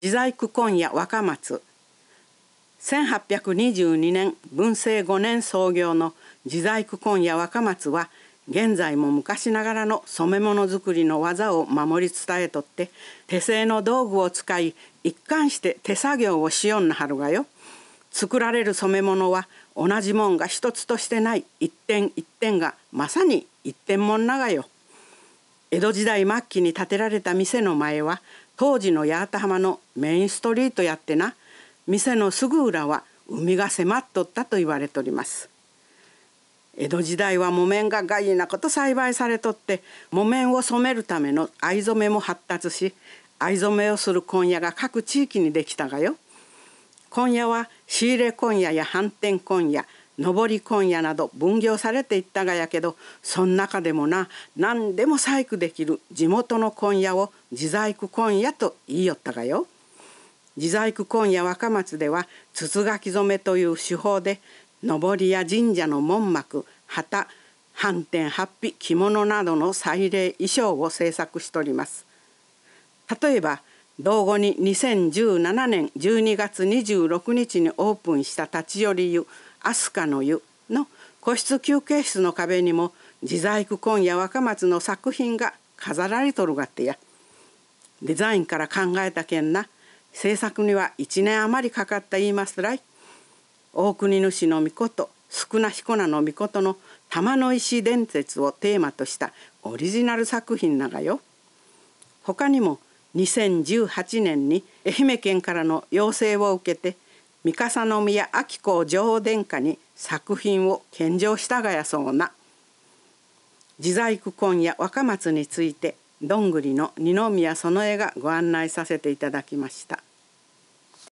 自在区今夜若松1822年文政5年創業の自在区今夜若松は現在も昔ながらの染め物作りの技を守り伝えとって手製の道具を使い一貫して手作業をしよんなはるがよ作られる染め物は同じもんが一つとしてない一点一点がまさに一点もんながよ江戸時代末期に建てられた店の前は当時の八幡浜のメインストリートやってな店のすぐ裏は海が迫っとったと言われております江戸時代は木綿が害なこと栽培されとって木綿を染めるための藍染めも発達し藍染めをする今夜が各地域にできたがよ今夜は仕入れ今夜や反転今夜、上り今夜など分業されていったがやけどそん中でもな何でも細工できる地元の今夜を自在区今夜と言いよったがよ。自在区今夜若松では筒書き染めという手法で上りや神社の門幕旗反転八匹着物などの祭礼衣装を制作しております。例えば道後に2017年12月26日にオープンした立ち寄り湯飛鳥の湯」の個室休憩室の壁にも自在区今夜若松の作品が飾られとるがってやデザインから考えたけんな制作には1年余りかかった言いますらい大国主の御と少な彦名の御事の玉の石伝説をテーマとしたオリジナル作品ながよ他にも2018年に愛媛県からの要請を受けて「三笠宮明子女王殿下に作品を献上したがやそうな自在区今夜若松についてどんぐりの二宮園江がご案内させていただきました。